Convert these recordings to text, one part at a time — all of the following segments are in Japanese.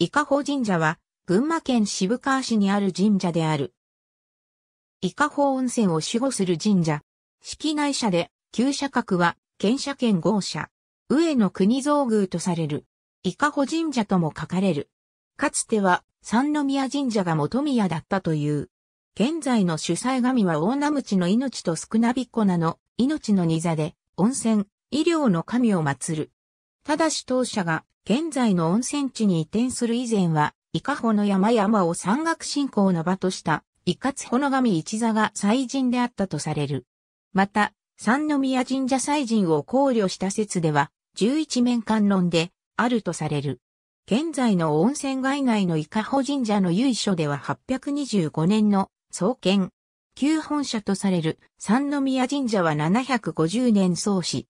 伊香保神社は、群馬県渋川市にある神社である。伊香保温泉を守護する神社。式内社で、旧社格は、県社県合社。上野国造宮とされる。伊香保神社とも書かれる。かつては、三宮神社が元宮だったという。現在の主催神は大名口の命と少なびっこなの、命の荷座で、温泉、医療の神を祀る。ただし当社が現在の温泉地に移転する以前は、伊香保の山々を山岳信仰の場とした、伊香保の神一座が祭神であったとされる。また、三宮神社祭神を考慮した説では、十一面観論で、あるとされる。現在の温泉街内の伊香保神社の由緒では825年の創建。旧本社とされる三宮神社は750年創始。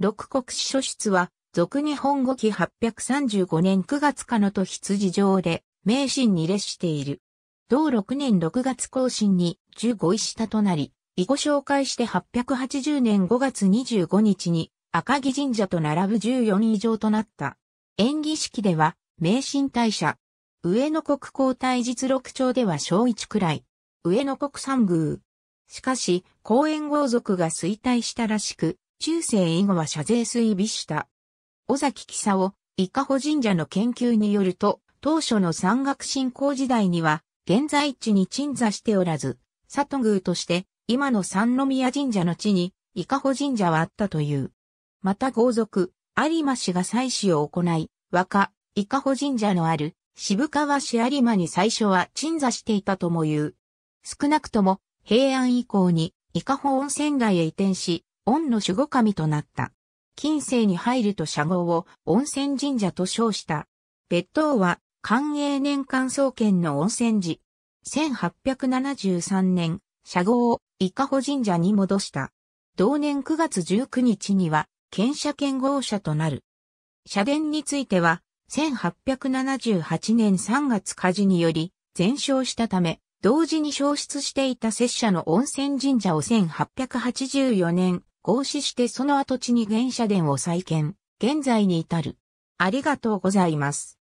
六国史書室は俗日本語記835年9月かのと羊城で、名神に列している。同6年6月更新に15位下となり、以後紹介して880年5月25日に赤城神社と並ぶ14位上となった。演技式では、名神大社。上野国交代実録町では小一くらい。上野国三宮。しかし、公園豪族が衰退したらしく、中世以後は謝税水備した。尾崎久佐夫、伊香保神社の研究によると、当初の山岳信仰時代には、現在地に鎮座しておらず、里宮として、今の三宮神社の地に、伊香保神社はあったという。また豪族、有馬氏が祭祀を行い、若、伊香保神社のある、渋川市有馬に最初は鎮座していたとも言う。少なくとも、平安以降に、伊香保温泉街へ移転し、恩の守護神となった。近世に入ると社号を温泉神社と称した。別当は、寛永年間創建の温泉寺。1873年、社号を伊香保神社に戻した。同年9月19日には、県社剣号社となる。社殿については、1878年3月火事により、全焼したため、同時に消失していた拙者の温泉神社を1884年合祀してその跡地に原社殿を再建、現在に至る。ありがとうございます。